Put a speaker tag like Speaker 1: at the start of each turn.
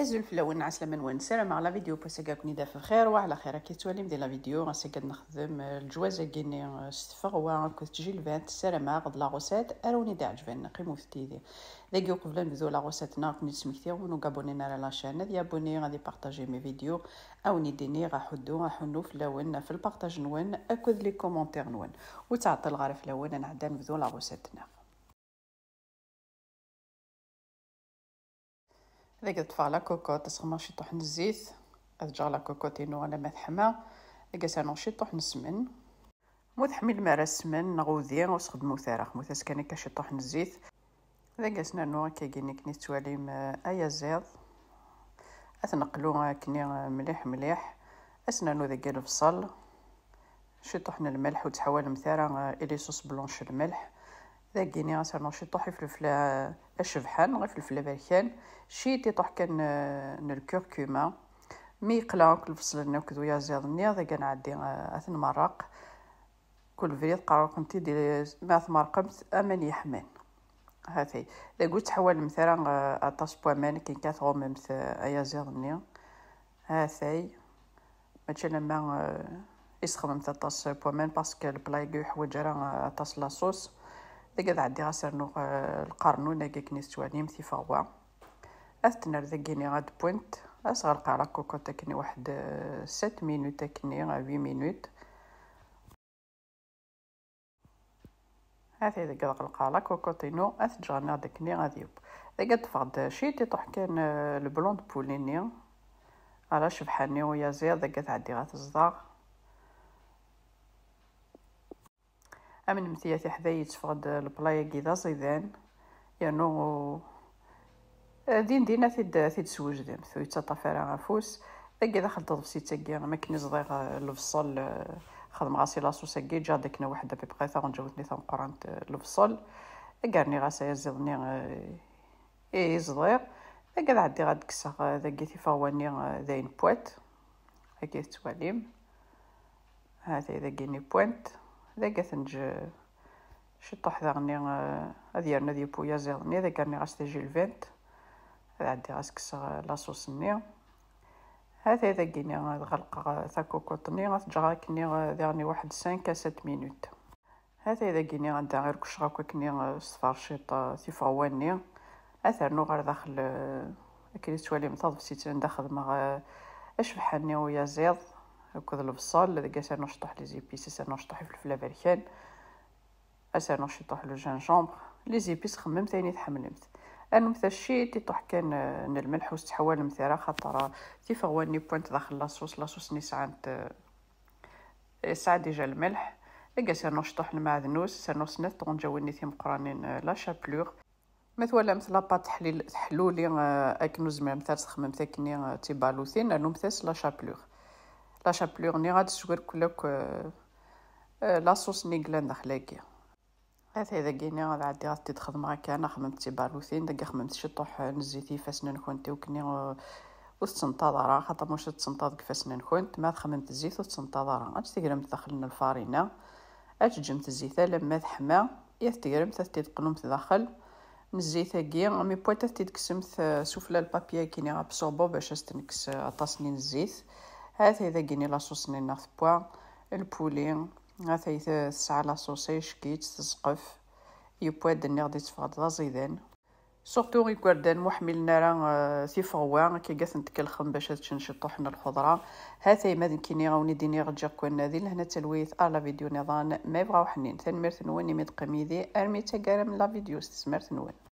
Speaker 1: عز الفلاو نعس من وين سير على فيديو بوسكاك نيدا في خير وعلى خير كي توالي مدير لا فيديو غاسي قد نخدم الجوازة كيني ستفغ وكو تجي الفانت سير مع غد لا غوسات اروني دا عجبان قيمو في تيدي داكي قبل نبدو لا غوسات ناك نسميتي ونو كابونينا على لاشان يا ابوني غادي بارطاجي مي فيديو او نديني نيديني غاحدو غاحنو فلاون في البارطاج نوين اكد لي كومونتير نوين وتعطل غير فلاون نعدا نبدو لا غوسات ناك اذا تدفع لا كوكوط تسخمر شي طحن الزيت تجا لا كوكوط ينو على ما تحمى اذا سانو شي طحن السمن مو تحمي المارا السمن نغوذي وسخدمو ثارخ مو تسكن شي طحن الزيت هذاك سنانو كيجيني كني ما ايا زيض أتنقلو كني مليح مليح أسنانو ذاك البصل شي طحن الملح وتحول مثارا آه، إلي صوص بلونش الملح ذاكي ني غاسرنو شي طوحي فلفلة الشبحان غير فلفلة بركان شي طوح كان الكركوما مي يقلا كل فصل ناكد ويا زياد ني كان عندي اثن مرق كل فريد قرار كنتي دي ماث ثمرقمت امان حمان هاتي لا قلت حوال مثلا اطاس بوامان كين كات غوممت ايا زياد ني هاتي ماشي لما يسخن مثلا اطاس بوامان باسكو البلايكو يحوج راه اطاس لاصوص دقد عندي غاسر نوغ آه، القرنو ناقا كنيس توانيم في فغوا أثنر ذقيني غاد بوينت أصغر قارا كوكو تكني واحد آه، ست مينوت تكني غوي آه، مينوت هاثي قلق القارا كوكو تينو أثجغنا دكني غادي يوب ذقا تفقد شي تيطوح كان البلوند بوليني على شبحاني ويا زير ذقا تعدي غاتزداغ أمن مثيات حذايج فقد البلايا كيدا صيدان يعني دين دينا تيد تيد سوج ديم ثوي يتطاف على غفوس أكيد خلطت بسي تاكي ما كني صغير الفصل خدم غاسي لاسو ساكي جا داكنا وحدة ببقى ثان جاوتني ثان قران الفصل أكارني غاسا يزيدني إي صغير أكاد عدي غاد كسا ذاكي تيفاواني داين بوات هاكي تواليم هذا إذا كيني بوانت Dagi tenǧeb. Ciṭuḥ daɣenni ad yernu ad yeww uyaziḍ-nni, dagi rniɣ-as tajilbant, ad ɛeddiɣ ad as-kkseɣ laṣus-nni. Hatay dagi-nni ad ɣelqeɣ takukut-nni, ad ǧǧeɣ akkenni diɣenni waḥed cinq à sept minutes. Hatay dagi-nni anda i rkucceɣ akk akkenni s tferciḍt tifuɣwa-nni, ad t-rnuɣ ɣer daxel akken i tettwalim taḍebsit anda xedmeɣ acebḥa-nni uyaziḍ. هكذا البصل هذاك نشطح لي زيبيس سنشطح الفلفل افريكان نشطح لو جينجومبر لي زيبيس خممت يعني تحملمت المثا تي طح كان الملح واستحوال المثيره خاطر فغواني بوانت داخل لاصوص لاصوص ني ساعات ساعة ديجا الملح اكا سنشطح المعدنوس سنوسنات جاوني تي قرانين آه، لا شابلور مثلا مثل لاباط تحليل تحلولي آه، اكنوز مثلا تخمم تاكني آه، تيبالوثين انا مثلا لا شابلوغ لا شابلور ني غادي تشوير كلوك لاصوص ني قلان داخلاكيا هذا اذا كيني غاد عادي غادي تخدم غاك انا خممتي بالوثين داك خممت شي طوح نزيتي فاسنا نكونتي وكني وتنتظر راه خاطر موش تنتظر كيف فاسنا نكونت ما خممت الزيت وتنتظر اش تقرمت دخلنا الفارينه اش جمت الزيت لما تحمى يا تقرمت تتقنم تدخل نزيت كي مي بويتا تتكسمت سفلى البابيا كيني غابسوربو باش تنكس اطاسني الزيت إذا جيني لاصوص نينا بوا البولي هاثي سعى لاصوص شكيت تسقف يبوا النيغ دي تفغد زيدان سورتو يكوردان محملنا راه تيفغوا كي قاس نتكلخم باش تشنشطو حنا الخضره هاتاي مادن كيني غاوني ديني غجا كون ذي لهنا تلويث لا فيديو نظام ما يبغاو حنين تنمرت نون يمد قميدي ارمي تاكارم لا فيديو استثمرت نون